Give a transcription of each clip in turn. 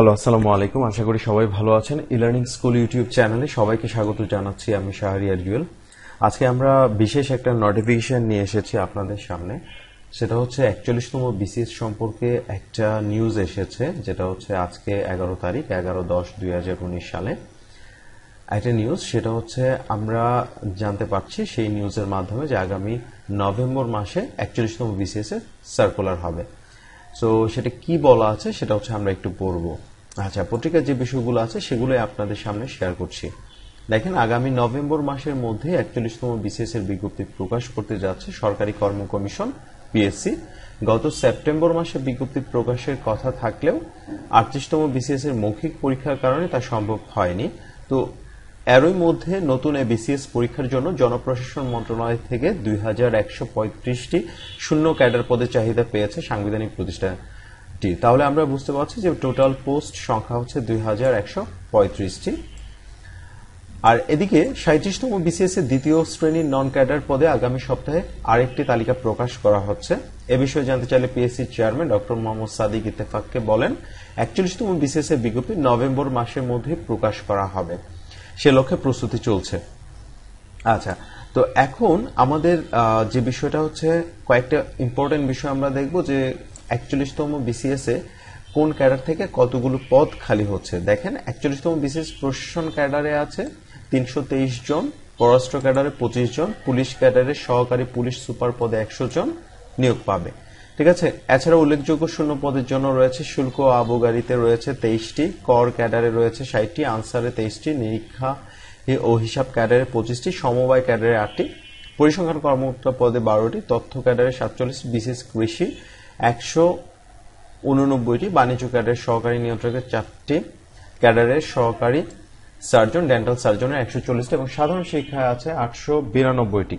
hello আসসালামু আলাইকুম আশা করি সবাই ভালো আছেন ইলার্নিং স্কুল ইউটিউব চ্যানেলে সবাইকে স্বাগত জানাচ্ছি আমি শাহরিয়ার জুয়েল আজকে আমরা বিশেষ একটা নোটিফিকেশন নিয়ে এসেছি আপনাদের সামনে সেটা হচ্ছে একচল্লিশতম বিসিএস সম্পর্কে একটা নিউজ এসেছে যেটা হচ্ছে আজকে এগারো তারিখ এগারো দশ দুই হাজার উনিশ সালে একটা নিউজ সেটা হচ্ছে আমরা জানতে পারছি সেই নিউজের মাধ্যমে যে আগামী নভেম্বর মাসে একচল্লিশতম বিসিএস এর সার্কুলার হবে সো সেটা কি বলা আছে সেটা হচ্ছে আমরা একটু পড়ব আচ্ছা পত্রিকার যে বিষয়গুলো আছে সেগুলোই আপনাদের সামনে শেয়ার করছি দেখেন আগামী নভেম্বর মাসের মধ্যে একচল্লিশতম বিসিএস এর বিজ্ঞপ্তি প্রকাশ করতে যাচ্ছে সরকারি কর্ম কমিশন পিএসসি গত সেপ্টেম্বর মাসে বিজ্ঞপ্তি প্রকাশের কথা থাকলেও আটত্রিশতম বিসিএস এর মৌখিক পরীক্ষার কারণে তা সম্ভব হয়নি তো এরই মধ্যে নতুন এ বিসিএস পরীক্ষার জন্য জনপ্রশাসন মন্ত্রণালয় থেকে দুই হাজার একশো পঁয়ত্রিশটি শূন্য ক্যাডার পদে চাহিদা পেয়েছে সাংবিধানিক প্রতিষ্ঠানটি তাহলে আমরা বুঝতে পারছি যে টোটাল পোস্ট সংখ্যা হচ্ছে দুই হাজার একশো পঁয়ত্রিশটি আর এদিকে সাঁত্রিশতম বিসিএস এর দ্বিতীয় শ্রেণীর নন ক্যাডার পদে আগামী সপ্তাহে আরেকটি তালিকা প্রকাশ করা হচ্ছে এ বিষয়ে জানতে চাইলে PSC chairman doctor Mohammad Sadiq ইত্তেফাককে বলেন একচল্লিশতম বিসিএস এর বিজ্ঞপ্তি নভেম্বর মাসের মধ্যে প্রকাশ করা হবে সে লক্ষ্যে প্রস্তুতি চলছে আচ্ছা তো এখন আমাদের যে বিষয়টা হচ্ছে কয়েকটা ইম্পর্টেন্ট বিষয় আমরা দেখব যে একচল্লিশতম বিসিএস এ কোন ক্যাডার থেকে কতগুলো পদ খালি হচ্ছে দেখেন একচল্লিশতম বিসিএস প্রশাসন ক্যাডারে আছে তিনশো জন পররাষ্ট্র ক্যাডারে পঁচিশ জন পুলিশ ক্যাডারে সহকারী পুলিশ সুপার পদে একশো জন নিয়োগ পাবে ঠিক আছে এছাড়া উল্লেখযোগ্য শূন্য পদের জন্য রয়েছে শুল্ক আবগারিতে রয়েছে তেইশটি কর ক্যাডারে রয়েছে ষাটটি আনসারে তেইশটি নিরীক্ষা ও হিসাব ক্যাডারে পঁচিশটি সমবায় ক্যাডারে আটটি পরিসংখ্যান কর্মকর্তা পদে বারোটি তথ্য ক্যাডারে সাতচল্লিশ বিশেষ কৃষি একশো উননব্বইটি বাণিজ্য ক্যাডারের সহকারী নিয়ন্ত্রকের চারটি ক্যাডারের সহকারী সার্জন ডেন্টাল সার্জনের একশো চল্লিশটি এবং সাধারণ শিক্ষায় আছে আটশো বিরানব্বইটি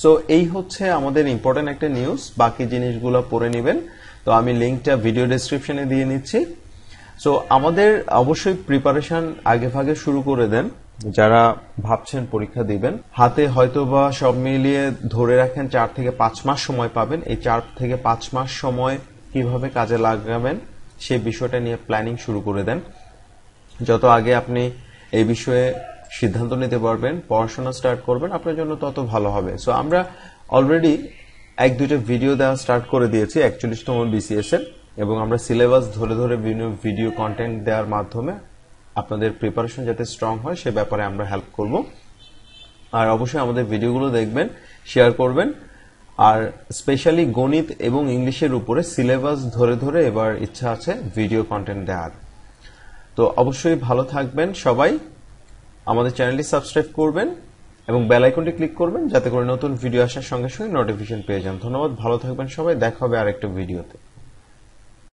সো এই হচ্ছে আমাদের ইম্পর্টেন্ট একটা নিউজ বাকি জিনিসগুলো পড়ে নেবেন তো আমি লিঙ্কটা ভিডিও ডেসক্রিপশনে দিয়ে নিচ্ছি সো আমাদের অবশ্যই প্রিপারেশন আগে ভাগে শুরু করে দেন যারা ভাবছেন পরীক্ষা দিবেন হাতে হয়তো বা সব মিলিয়ে ধরে রাখেন চার থেকে পাঁচ মাস সময় পাবেন এই চার থেকে পাঁচ মাস সময় কিভাবে কাজে লাগাবেন সে বিষয়টা নিয়ে প্ল্যানিং শুরু করে দেন যত আগে আপনি এই বিষয়ে সিদ্ধান্ত নিতে পারবেন পড়াশোনা স্টার্ট করবেন আপনার জন্য তত ভালো হবে সো আমরা অলরেডি এক দুইটা ভিডিও দেওয়া স্টার্ট করে দিয়েছি একচল্লিশতম বিসিএস এর এবং আমরা সিলেবাস ধরে ধরে বিভিন্ন ভিডিও কন্টেন্ট দেওয়ার মাধ্যমে আপনাদের প্রিপারেশন যাতে স্ট্রং হয় সে ব্যাপারে আমরা হেল্প করব আর অবশ্যই আমাদের ভিডিওগুলো দেখবেন শেয়ার করবেন আর স্পেশালি গণিত এবং ইংলিশের উপরে সিলেবাস ধরে ধরে এবার ইচ্ছা আছে ভিডিও কন্টেন্ট দেওয়ার তো অবশ্যই ভালো থাকবেন সবাই আমাদের চ্যানেলটি সাবস্ক্রাইব করবেন এবং বেল আইকনটি ক্লিক করবেন যাতে করে নতুন ভিডিও আসার সঙ্গে সঙ্গে নোটিফিকেশন পেয়ে যান ধন্যবাদ ভালো থাকবেন সবাই দেখা হবে আরেকটা ভিডিওতে